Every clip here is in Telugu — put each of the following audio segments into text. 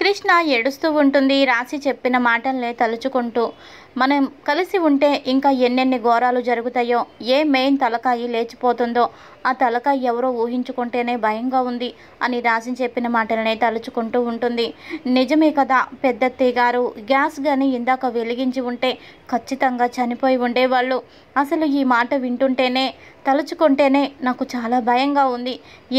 కృష్ణ ఏడుస్తూ ఉంటుంది రాసి చెప్పిన మాటల్నే తలుచుకుంటూ మనం కలిసి ఉంటే ఇంకా ఎన్నెన్ని ఘోరాలు జరుగుతాయో ఏ మెయిన్ తలకాయి లేచిపోతుందో ఆ తలకాయ ఎవరో ఊహించుకుంటేనే భయంగా ఉంది అని రాసి చెప్పిన మాటలనే తలుచుకుంటూ ఉంటుంది నిజమే కదా పెద్దత్తయ్య గారు గ్యాస్ కానీ ఇందాక వెలిగించి ఉంటే ఖచ్చితంగా చనిపోయి ఉండేవాళ్ళు అసలు ఈ మాట వింటుంటేనే తలుచుకుంటేనే నాకు చాలా భయంగా ఉంది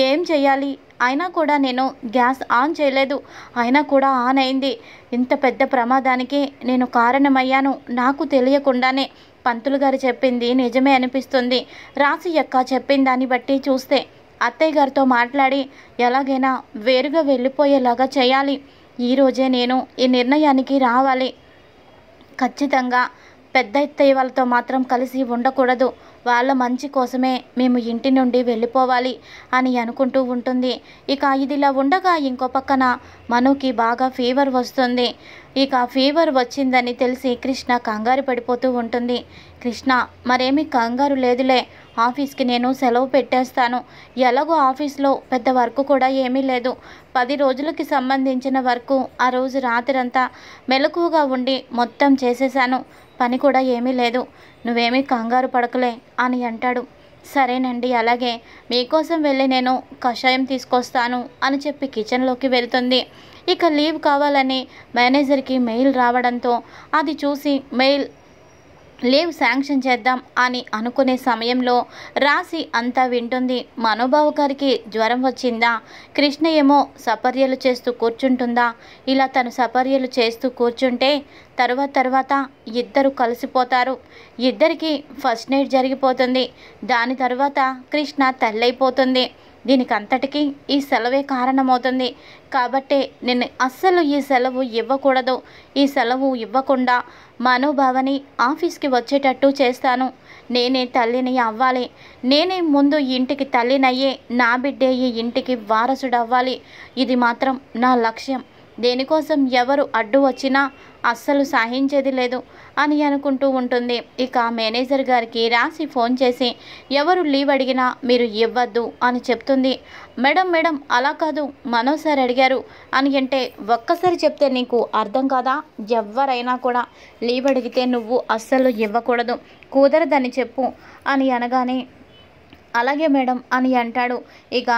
ఏం చేయాలి అయినా కూడా నేను గ్యాస్ ఆన్ చేయలేదు అయినా కూడా ఆన్ అయింది ఇంత పెద్ద ప్రమాదానికి నేను కారణమయ్యాను నాకు తెలియకుండానే పంతులు గారు చెప్పింది నిజమే అనిపిస్తుంది రాసి యొక్క చెప్పిన దాన్ని బట్టి చూస్తే అత్తయ్య గారితో మాట్లాడి ఎలాగైనా వేరుగా వెళ్ళిపోయేలాగా చేయాలి ఈరోజే నేను ఈ నిర్ణయానికి రావాలి ఖచ్చితంగా పెద్ద ఎత్తయ్య వాళ్ళతో మాత్రం కలిసి ఉండకూడదు వాళ్ళ మంచి కోసమే మేము ఇంటి నుండి వెళ్ళిపోవాలి అని అనుకుంటూ ఉంటుంది ఇక ఇదిలా ఉండగా ఇంకో పక్కన మనుకి బాగా ఫీవర్ వస్తుంది ఇక ఫీవర్ వచ్చిందని తెలిసి కృష్ణ కంగారు పడిపోతూ ఉంటుంది కృష్ణ మరేమీ కంగారు లేదులే ఆఫీస్కి నేను సెలవు పెట్టేస్తాను ఎలాగో ఆఫీస్లో పెద్ద వర్క్ కూడా ఏమీ లేదు పది రోజులకి సంబంధించిన వర్క్ ఆ రోజు రాత్రంతా మెలకువగా ఉండి మొత్తం చేసేశాను పని కూడా ఏమీ లేదు నువ్వేమీ కంగారు పడకలే అని అంటాడు సరేనండి అలాగే మీకోసం వెళ్ళి నేను కషాయం తీసుకొస్తాను అని చెప్పి కిచెన్లోకి వెళ్తుంది ఇక లీవ్ కావాలని మేనేజర్కి మెయిల్ రావడంతో అది చూసి మెయిల్ లీవ్ శాంక్షన్ చేద్దాం అని అనుకునే సమయంలో రాశి అంతా వింటుంది మనోబావు గారికి జ్వరం వచ్చిందా కృష్ణ ఏమో సపర్యలు చేస్తూ కూర్చుంటుందా ఇలా తను సపర్యలు చేస్తూ కూర్చుంటే తర్వాత తర్వాత ఇద్దరు కలిసిపోతారు ఇద్దరికి ఫస్ట్ నైట్ జరిగిపోతుంది దాని తర్వాత కృష్ణ తల్లైపోతుంది దీనికి అంతటికీ ఈ సెలవే కారణమవుతుంది కాబట్టే నేను అస్సలు ఈ సెలవు ఇవ్వకూడదు ఈ సెలవు ఇవ్వకుండా మనోభావని ఆఫీస్కి వచ్చేటట్టు చేస్తాను నేనే తల్లిని అవ్వాలి నేనే ముందు ఇంటికి తల్లినయ్యే నా బిడ్డే ఈ ఇంటికి అవ్వాలి ఇది మాత్రం నా లక్ష్యం దేనికోసం ఎవరు అడ్డు వచ్చినా అస్సలు సాహించేది లేదు అని అనుకుంటూ ఉంటుంది ఇక మేనేజర్ గారికి రాసి ఫోన్ చేసి ఎవరు లీవ్ అడిగినా మీరు ఇవ్వద్దు అని చెప్తుంది మేడం మేడం అలా కాదు మనోసారి అడిగారు అని అంటే ఒక్కసారి చెప్తే నీకు అర్థం కాదా ఎవరైనా కూడా లీవ్ అడిగితే నువ్వు అస్సలు ఇవ్వకూడదు కుదరదని చెప్పు అని అనగానే అలాగే మేడం అని అంటాడు ఇక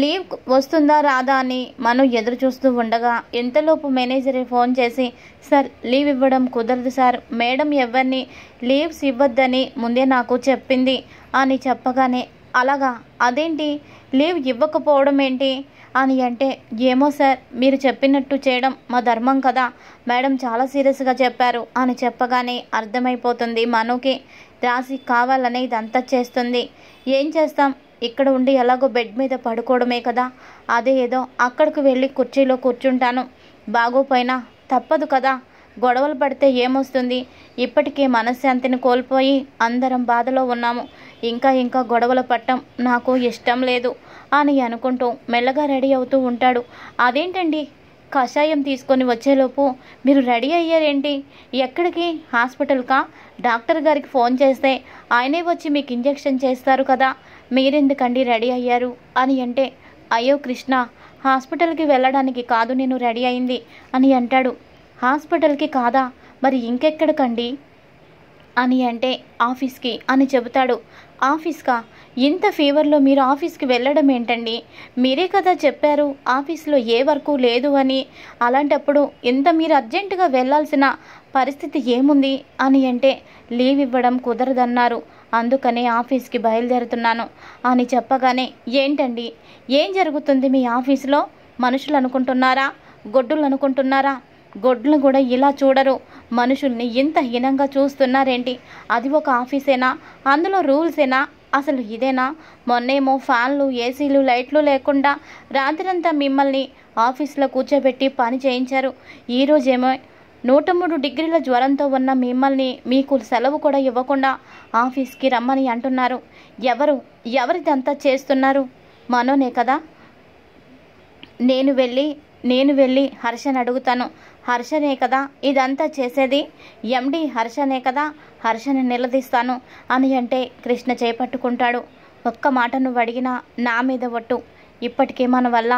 లీవ్ వస్తుందా రాదా అని మనం ఎదురు చూస్తూ ఉండగా ఎంతలోపు మేనేజర్ ఫోన్ చేసి సార్ లీవ్ ఇవ్వడం కుదరదు సార్ మేడం ఎవరిని లీవ్స్ ఇవ్వద్దని ముందే నాకు చెప్పింది అని చెప్పగానే అలాగా అదేంటి లీవ్ ఇవ్వకపోవడం ఏంటి అని అంటే ఏమో సార్ మీరు చెప్పినట్టు చేయడం మా ధర్మం కదా మేడం చాలా సీరియస్గా చెప్పారు అని చెప్పగానే అర్థమైపోతుంది మనకి రాసి కావాలని ఇదంతా చేస్తుంది ఏం చేస్తాం ఇక్కడ ఉండి ఎలాగో బెడ్ మీద పడుకోవడమే కదా అదే ఏదో అక్కడికి వెళ్ళి కుర్చీలో కూర్చుంటాను బాగోపోయినా తప్పదు కదా గొడవలు పడితే ఏమొస్తుంది ఇప్పటికే మనశ్శాంతిని కోల్పోయి అందరం బాధలో ఉన్నాము ఇంకా ఇంకా గొడవలు పట్టం నాకు ఇష్టం లేదు అని అనుకుంటూ మెల్లగా రెడీ అవుతూ ఉంటాడు అదేంటండి కషాయం తీసుకొని వచ్చేలోపు మీరు రెడీ అయ్యారేంటి ఎక్కడికి హాస్పిటల్కా డాక్టర్ గారికి ఫోన్ చేస్తే ఆయనే వచ్చి మీకు ఇంజెక్షన్ చేస్తారు కదా మీరెందుకండి రెడీ అయ్యారు అని అంటే అయ్యో కృష్ణ హాస్పిటల్కి వెళ్ళడానికి కాదు నేను రెడీ అయింది అని అంటాడు హాస్పిటల్కి కాదా మరి ఇంకెక్కడికండి అని అంటే ఆఫీస్కి అని చెబుతాడు ఆఫీస్కా ఇంత ఫీవర్లో మీరు ఆఫీస్కి వెళ్ళడం ఏంటండి మీరే కదా చెప్పారు ఆఫీస్లో ఏ వర్కు లేదు అని అలాంటప్పుడు ఇంత మీరు అర్జెంటుగా వెళ్ళాల్సిన పరిస్థితి ఏముంది అని అంటే లీవ్ ఇవ్వడం కుదరదన్నారు అందుకనే ఆఫీస్కి బయలుదేరుతున్నాను అని చెప్పగానే ఏంటండి ఏం జరుగుతుంది మీ ఆఫీస్లో మనుషులు అనుకుంటున్నారా గొడ్డులు అనుకుంటున్నారా గొడ్లు కూడా ఇలా చూడరు మనుషుల్ని ఇంత హీనంగా చూస్తున్నారేంటి అది ఒక ఆఫీసేనా అందులో రూల్సేనా అసలు ఇదేనా మొన్నేమో ఫ్యాన్లు ఏసీలు లైట్లు లేకుండా రాత్రంతా మిమ్మల్ని ఆఫీస్లో కూర్చోబెట్టి పని చేయించారు ఈరోజేమో నూట మూడు డిగ్రీల జ్వరంతో ఉన్న మిమ్మల్ని మీకు సెలవు కూడా ఇవ్వకుండా ఆఫీస్కి రమ్మని అంటున్నారు ఎవరు ఎవరిదంతా చేస్తున్నారు మనోనే కదా నేను వెళ్ళి నేను వెళ్ళి హర్షని అడుగుతాను హర్షనే కదా ఇదంతా చేసేది ఎండి హర్షనే కదా హర్షని నిలదీస్తాను అని అంటే కృష్ణ చేపట్టుకుంటాడు ఒక్క మాట నువ్వు అడిగినా నా మీద ఒట్టు ఇప్పటికే మన వల్ల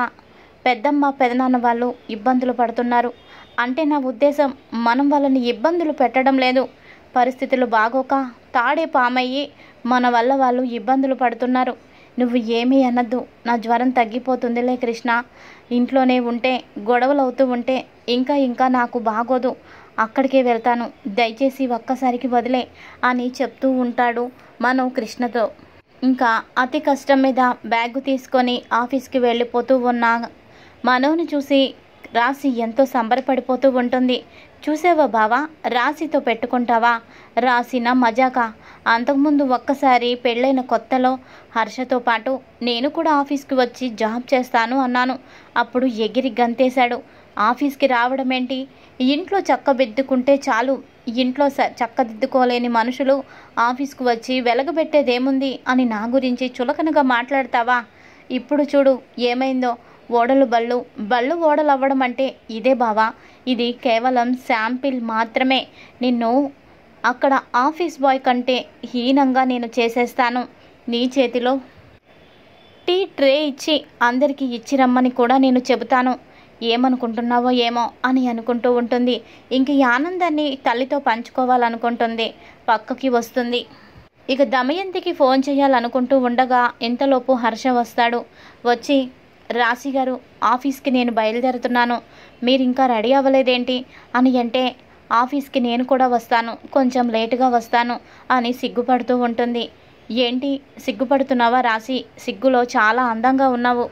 పెద్దమ్మ పెదనాన్న వాళ్ళు ఇబ్బందులు పడుతున్నారు అంటే నా ఉద్దేశం మనం వాళ్ళని ఇబ్బందులు పెట్టడం లేదు పరిస్థితులు బాగోక తాడే పామయ్యి మన వల్ల వాళ్ళు ఇబ్బందులు పడుతున్నారు నువ్వు ఏమీ అనద్దు నా జ్వరం తగ్గిపోతుందిలే కృష్ణ ఇంట్లోనే ఉంటే గొడవలు అవుతూ ఉంటే ఇంకా ఇంకా నాకు బాగోదు అక్కడికే వెళ్తాను దయచేసి ఒక్కసారికి వదిలే అని చెప్తూ ఉంటాడు మనం కృష్ణతో ఇంకా అతి కష్టం మీద బ్యాగ్ తీసుకొని ఆఫీస్కి వెళ్ళిపోతూ ఉన్నా మనోని చూసి రాశి ఎంతో సంబరపడిపోతూ ఉంటుంది చూసేవా బావా రాశితో పెట్టుకుంటావా రాసిన మజాకా అంతకుముందు ఒక్కసారి పెళ్ళైన కొత్తలో హర్షతో పాటు నేను కూడా ఆఫీస్కి వచ్చి జాబ్ చేస్తాను అన్నాను అప్పుడు ఎగిరి గంతేశాడు ఆఫీస్కి రావడం ఏంటి ఇంట్లో చక్కబెద్దుకుంటే చాలు ఇంట్లో చక్కదిద్దుకోలేని మనుషులు ఆఫీస్కు వచ్చి వెలగబెట్టేదేముంది అని నా గురించి చులకనగా మాట్లాడతావా ఇప్పుడు చూడు ఏమైందో ఓడలు బళ్ళు బళ్ళు ఓడలు అవ్వడం అంటే ఇదే బావా ఇది కేవలం శాంపిల్ మాత్రమే నిన్ను అక్కడ ఆఫీస్ బాయ్ కంటే హీనంగా నేను చేసేస్తాను నీ చేతిలో టీ ట్రే ఇచ్చి అందరికీ ఇచ్చి రమ్మని కూడా నేను చెబుతాను ఏమనుకుంటున్నావో ఏమో అని అనుకుంటూ ఉంటుంది ఇంక ఈ ఆనందాన్ని తల్లితో పంచుకోవాలనుకుంటుంది పక్కకి వస్తుంది ఇక దమయంతికి ఫోన్ చేయాలనుకుంటూ ఉండగా ఇంతలోపు హర్ష వస్తాడు వచ్చి రాశి గారు ఆఫీస్కి నేను బయలుదేరుతున్నాను మీరు ఇంకా రెడీ అవ్వలేదేంటి అని అంటే ఆఫీస్కి నేను కూడా వస్తాను కొంచెం లేటుగా వస్తాను అని సిగ్గుపడుతూ ఉంటుంది ఏంటి సిగ్గుపడుతున్నావా రాశి సిగ్గులో చాలా అందంగా ఉన్నావు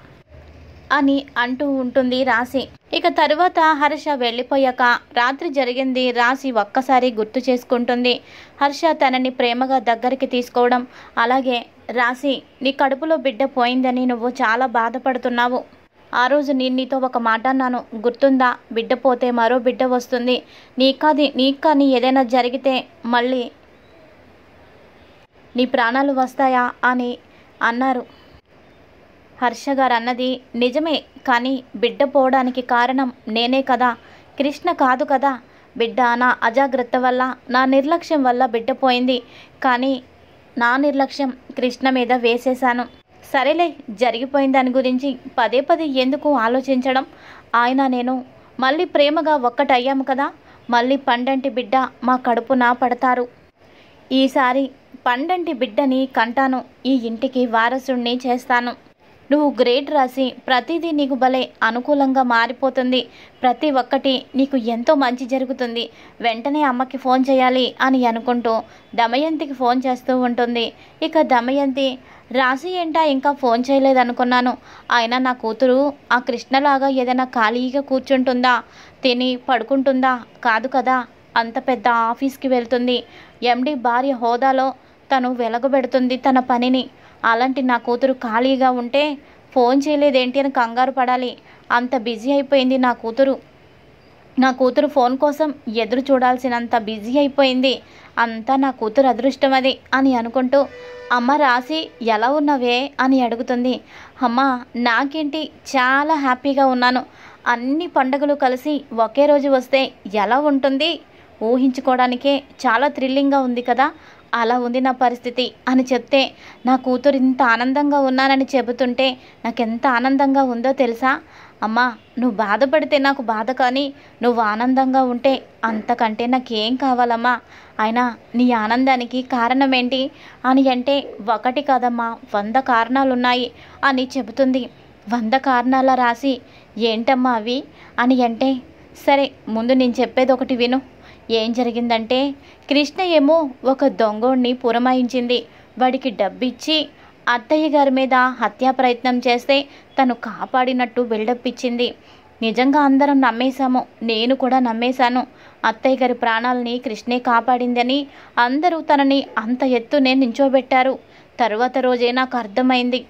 అని అంటూ ఉంటుంది రాశి ఇక తరువాత హర్ష వెళ్ళిపోయాక రాత్రి జరిగింది రాశి ఒక్కసారి గుర్తు చేసుకుంటుంది హర్ష తనని ప్రేమగా దగ్గరికి తీసుకోవడం అలాగే రాశి నీ కడుపులో బిడ్డ పోయిందని నువ్వు చాలా బాధపడుతున్నావు ఆ రోజు నేను నీతో ఒక మాట అన్నాను గుర్తుందా బిడ్డ పోతే మరో బిడ్డ వస్తుంది నీకాది నీ కానీ ఏదైనా జరిగితే మళ్ళీ నీ ప్రాణాలు వస్తాయా అని అన్నారు హర్ష గారు అన్నది నిజమే కానీ బిడ్డ పోవడానికి కారణం నేనే కదా కృష్ణ కాదు కదా బిడ్డ నా అజాగ్రత్త వల్ల నా నిర్లక్ష్యం వల్ల బిడ్డ పోయింది కానీ నా నిర్లక్ష్యం కృష్ణ మీద వేసేశాను సరేలే జరిగిపోయిన దాని గురించి పదే పదే ఎందుకు ఆలోచించడం ఆయన నేను మళ్ళీ ప్రేమగా ఒక్కటయ్యాము కదా మళ్ళీ పండంటి బిడ్డ మా కడుపున పడతారు ఈసారి పండంటి బిడ్డని కంటాను ఈ ఇంటికి వారసుణ్ణి చేస్తాను నువ్వు గ్రేడ్ రాసి ప్రతిదీ నీకు భలే అనుకూలంగా మారిపోతుంది ప్రతి ఒక్కటి నీకు ఎంతో మంచి జరుగుతుంది వెంటనే అమ్మకి ఫోన్ చేయాలి అని అనుకుంటూ దమయంతికి ఫోన్ చేస్తూ ఉంటుంది ఇక దమయంతి రాసి ఏంటా ఇంకా ఫోన్ చేయలేదనుకున్నాను ఆయన నా కూతురు ఆ కృష్ణలాగా ఏదైనా ఖాళీగా కూర్చుంటుందా తిని పడుకుంటుందా కాదు కదా అంత పెద్ద ఆఫీస్కి వెళ్తుంది ఎండి భార్య హోదాలో తను వెలగబెడుతుంది తన పనిని అలాంటి నా కూతురు ఖాళీగా ఉంటే ఫోన్ చేయలేదేంటి అని కంగారు పడాలి అంత బిజీ అయిపోయింది నా కూతురు నా కూతురు ఫోన్ కోసం ఎదురు చూడాల్సినంత బిజీ అయిపోయింది అంతా నా కూతురు అదృష్టం అది అని అనుకుంటూ అమ్మ రాసి ఎలా ఉన్నవే అని అడుగుతుంది అమ్మ నాకేంటి చాలా హ్యాపీగా ఉన్నాను అన్ని పండుగలు కలిసి ఒకే రోజు వస్తే ఎలా ఉంటుంది ఊహించుకోవడానికే చాలా థ్రిల్లింగ్గా ఉంది కదా అలా ఉంది నా పరిస్థితి అని చెప్తే నా కూతురు ఇంత ఆనందంగా ఉన్నానని చెబుతుంటే నాకు ఎంత ఆనందంగా ఉందో తెలుసా అమ్మా నువ్వు బాధపడితే నాకు బాధ కానీ నువ్వు ఆనందంగా ఉంటే అంతకంటే నాకేం కావాలమ్మా అయినా నీ ఆనందానికి కారణం ఏంటి అని అంటే ఒకటి కాదమ్మా వంద కారణాలున్నాయి అని చెబుతుంది వంద కారణాల రాసి ఏంటమ్మా అవి అని అంటే సరే ముందు నేను చెప్పేది ఒకటి విను ఏం జరిగిందంటే కృష్ణ ఏమో ఒక దొంగోణ్ణి పురమాయించింది వాడికి డబ్బిచ్చి అత్తయ్య గారి మీద హత్యా ప్రయత్నం చేస్తే తను కాపాడినట్టు బిల్డప్ ఇచ్చింది నిజంగా అందరం నమ్మేశాము నేను కూడా నమ్మేశాను అత్తయ్య గారి ప్రాణాలని కృష్ణే కాపాడిందని అందరూ తనని అంత ఎత్తునే నించోబెట్టారు తరువాత రోజే నాకు అర్థమైంది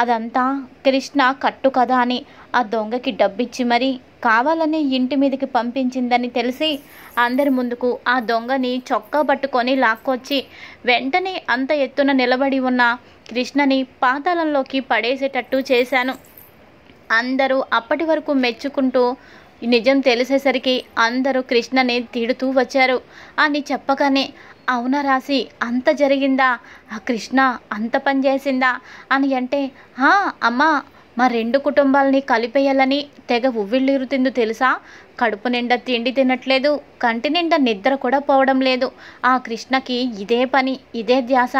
అదంతా కృష్ణ కట్టు కదా అని ఆ దొంగకి డబ్బిచ్చి మరీ కావాలనే ఇంటి మీదకి పంపించిందని తెలిసి అందరి ముందుకు ఆ దొంగని చొక్కా పట్టుకొని లాక్కొచ్చి వెంటనే అంత ఎత్తున నిలబడి ఉన్న కృష్ణని పాతాళంలోకి పడేసేటట్టు చేశాను అందరూ అప్పటి వరకు మెచ్చుకుంటూ నిజం తెలిసేసరికి అందరూ కృష్ణని తిడుతూ వచ్చారు అని చెప్పగానే అవునా రాసి అంత జరిగిందా ఆ కృష్ణ అంత పని చేసిందా అని అంటే అమ్మా మా రెండు కుటుంబాలని కలిపేయాలని తెగ ఉవ్విళ్ళిరుతుంది తెలుసా కడుపు నిండా తిండి తినట్లేదు కంటి నిండా నిద్ర కూడా పోవడం లేదు ఆ కృష్ణకి ఇదే పని ఇదే ధ్యాస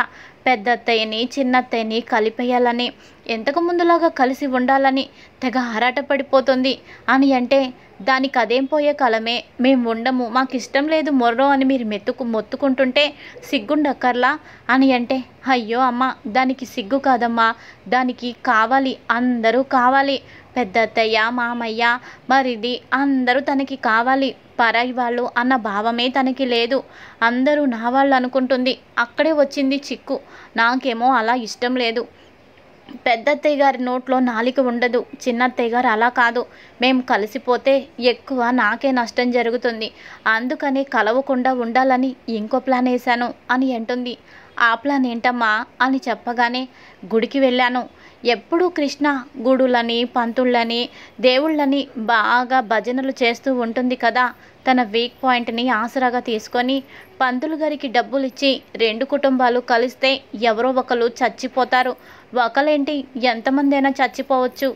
పెద్దత్తయ్యని చిన్నత్తయ్యని కలిపేయాలని ఎంతకు ముందులాగా కలిసి ఉండాలని తెగ పడిపోతుంది అని అంటే దానికి అదేం పోయే కాలమే మేము ఉండము మాకు ఇష్టం లేదు మొర్రో అని మీరు మెత్తుకు మొత్తుకుంటుంటే సిగ్గుండక్కర్లా అని అంటే అయ్యో అమ్మ దానికి సిగ్గు కాదమ్మా దానికి కావాలి అందరూ కావాలి పెద్దత్తయ్య మామయ్య మరిది అందరూ తనకి కావాలి పరాయి వాళ్ళు అన్న భావమే తనకి లేదు అందరూ నా వాళ్ళు అనుకుంటుంది అక్కడే వచ్చింది చిక్కు నాకేమో అలా ఇష్టం లేదు పెద్దత్తయ్య గారి నోట్లో నాలిక ఉండదు చిన్నత్తయ్య గారు అలా కాదు మేము కలిసిపోతే ఎక్కువ నాకే నష్టం జరుగుతుంది అందుకని కలవకుండా ఉండాలని ఇంకో ప్లాన్ వేశాను అని అంటుంది ఆప్లా ఏంటమ్మా అని చెప్పగానే గుడికి వెళ్ళాను ఎప్పుడూ కృష్ణ గుడులని పంతుళ్ళని దేవుళ్ళని బాగా భజనలు చేస్తూ ఉంటుంది కదా తన వీక్ పాయింట్ని ఆసరాగా తీసుకొని పంతులు గారికి డబ్బులు ఇచ్చి రెండు కుటుంబాలు కలిస్తే ఎవరో ఒకరు చచ్చిపోతారు ఒకలేంటి ఎంతమందైనా చచ్చిపోవచ్చు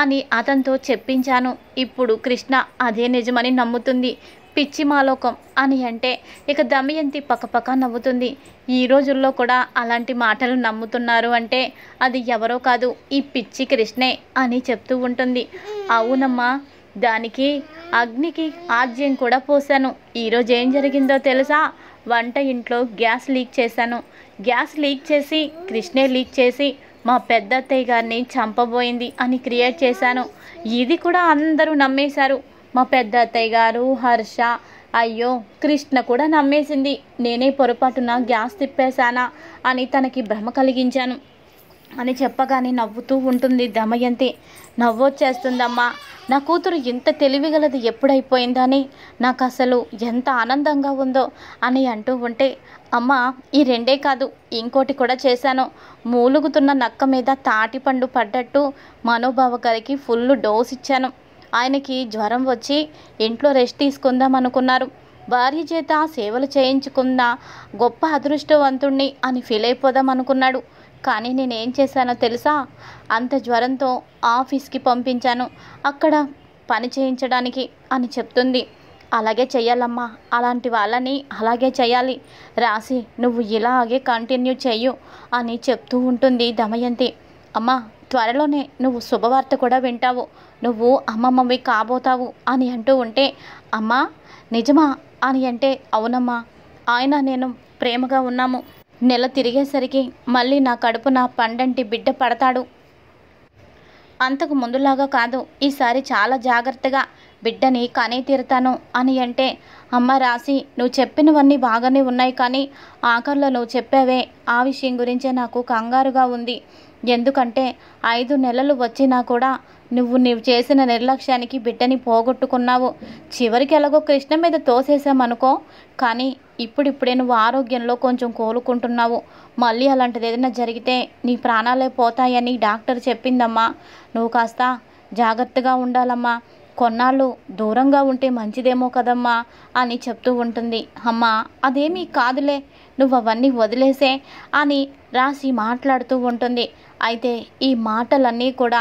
అని అతనితో చెప్పించాను ఇప్పుడు కృష్ణ అదే నిజమని నమ్ముతుంది పిచ్చి మాలోకం అని అంటే ఇక దమయంతి పక్కపక్క నవ్వుతుంది ఈ రోజుల్లో కూడా అలాంటి మాటలు నమ్ముతున్నారు అంటే అది ఎవరో కాదు ఈ పిచ్చి కృష్ణే అని చెప్తూ ఉంటుంది అవునమ్మా దానికి అగ్నికి ఆజ్యం కూడా పోశాను ఈరోజు ఏం జరిగిందో తెలుసా వంట ఇంట్లో గ్యాస్ లీక్ చేశాను గ్యాస్ లీక్ చేసి కృష్ణే లీక్ చేసి మా పెద్దత్తయ్య గారిని చంపబోయింది అని క్రియేట్ చేశాను ఇది కూడా అందరూ నమ్మేశారు మా పెద్ద అత్తయ్య గారు హర్ష అయ్యో కృష్ణ కూడా నమ్మేసింది నేనే పొరపాటున గ్యాస్ తిప్పేశానా అని తనకి భ్రమ కలిగించాను అని చెప్పగానే నవ్వుతూ ఉంటుంది దమయంతి నవ్వొచ్చేస్తుందమ్మా నా కూతురు ఇంత తెలివిగలది ఎప్పుడైపోయిందని నాకు అసలు ఎంత ఆనందంగా ఉందో అని అంటూ ఉంటే అమ్మ ఈ రెండే కాదు ఇంకోటి కూడా చేశాను మూలుగుతున్న నక్క మీద తాటిపండు పడ్డట్టు మనోభావ గారికి ఫుల్ డోస్ ఇచ్చాను ఆయనకి జ్వరం వచ్చి ఇంట్లో రెస్ట్ తీసుకుందాం అనుకున్నారు భార్య చేత సేవలు చేయించుకున్న గొప్ప అదృష్టవంతుణ్ణి అని ఫీల్ అయిపోదాం అనుకున్నాడు కానీ నేనేం చేశానో తెలుసా అంత జ్వరంతో ఆఫీస్కి పంపించాను అక్కడ పని చేయించడానికి అని చెప్తుంది అలాగే చెయ్యాలమ్మా అలాంటి వాళ్ళని అలాగే చేయాలి రాసి నువ్వు ఇలాగే కంటిన్యూ చెయ్యు అని చెప్తూ ఉంటుంది దమయంతి అమ్మా త్వరలోనే నువ్వు శుభవార్త కూడా వింటావు నువ్వు అమ్మమ్మవి కాబోతావు అని అంటూ ఉంటే అమ్మా నిజమా అని అంటే అవునమ్మా ఆయన నేను ప్రేమగా ఉన్నాము నెల తిరిగేసరికి మళ్ళీ నా కడుపున పండంటి బిడ్డ పడతాడు అంతకు ముందులాగా కాదు ఈసారి చాలా జాగ్రత్తగా బిడ్డని కనే తీరుతాను అని అంటే అమ్మ రాసి నువ్వు చెప్పినవన్నీ బాగానే ఉన్నాయి కానీ ఆఖరిలో నువ్వు చెప్పావే ఆ విషయం గురించే నాకు కంగారుగా ఉంది ఎందుకంటే ఐదు నెలలు వచ్చినా కూడా నువ్వు నీవు చేసిన నిర్లక్ష్యానికి బిడ్డని పోగొట్టుకున్నావు చివరికి ఎలాగో కృష్ణ మీద తోసేసామనుకో కానీ ఇప్పుడిప్పుడే నువ్వు ఆరోగ్యంలో కొంచెం కోలుకుంటున్నావు మళ్ళీ అలాంటిది ఏదైనా జరిగితే నీ ప్రాణాలే పోతాయని డాక్టర్ చెప్పిందమ్మా నువ్వు కాస్త జాగ్రత్తగా ఉండాలమ్మా కొన్నాళ్ళు దూరంగా ఉంటే మంచిదేమో కదమ్మా అని చెప్తూ ఉంటుంది అమ్మా అదేమీ కాదులే నువ్వు అవన్నీ వదిలేసే అని రాసి మాట్లాడుతూ ఉంటుంది అయితే ఈ మాటలన్నీ కూడా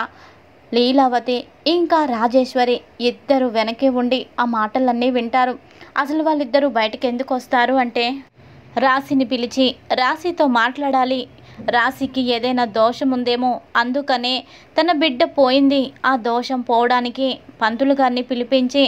లీలావతి ఇంకా రాజేశ్వరి ఇద్దరు వెనకే ఉండి ఆ మాటలన్నీ వింటారు అసలు వాళ్ళిద్దరూ బయటకు ఎందుకు వస్తారు అంటే రాశిని పిలిచి రాశితో మాట్లాడాలి రాశికి ఏదైనా దోషం ఉందేమో అందుకనే తన బిడ్డ పోయింది ఆ దోషం పోవడానికి పంతులు గారిని పిలిపించి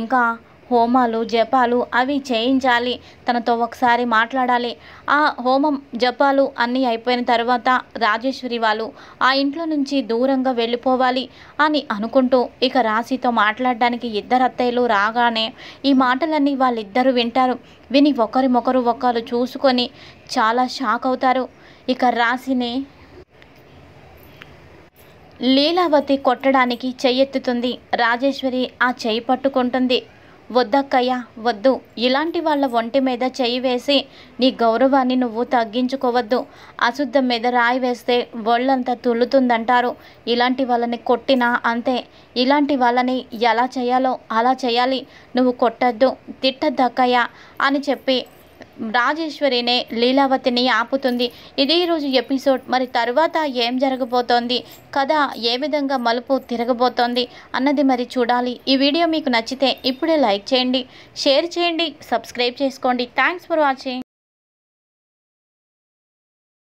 ఇంకా హోమాలు జపాలు అవి చేయించాలి తనతో ఒకసారి మాట్లాడాలి ఆ హోమం జపాలు అన్నీ అయిపోయిన తర్వాత రాజేశ్వరి వాళ్ళు ఆ ఇంట్లో నుంచి దూరంగా వెళ్ళిపోవాలి అని అనుకుంటూ ఇక రాశితో మాట్లాడడానికి ఇద్దరు అత్తయ్యలు రాగానే ఈ మాటలన్నీ వాళ్ళిద్దరూ వింటారు విని ఒకరిమొకరు ఒకరు చూసుకొని చాలా షాక్ అవుతారు ఇక రాశిని లీలావతి కొట్టడానికి చెయ్యెత్తుతుంది రాజేశ్వరి ఆ చెయ్యి పట్టుకుంటుంది వద్దక్కయ్యా వద్దు ఇలాంటి వాళ్ళ ఒంటి మీద చెయ్యి వేసి నీ గౌరవాన్ని నువ్వు తగ్గించుకోవద్దు అశుద్ధం మీద రాయి వేస్తే ఒళ్ళంతా తుల్లుతుందంటారు ఇలాంటి వాళ్ళని కొట్టినా అంతే ఇలాంటి వాళ్ళని ఎలా చేయాలో అలా చేయాలి నువ్వు కొట్టద్దు తిట్టద్దక్కయ్యా అని చెప్పి రాజేశ్వరినే లీలావతిని ఆపుతుంది ఇదే రోజు ఎపిసోడ్ మరి తర్వాత ఏం జరగబోతోంది కథ ఏ విధంగా మలుపు తిరగబోతోంది అన్నది మరి చూడాలి ఈ వీడియో మీకు నచ్చితే ఇప్పుడే లైక్ చేయండి షేర్ చేయండి సబ్స్క్రైబ్ చేసుకోండి థ్యాంక్స్ ఫర్ వాచింగ్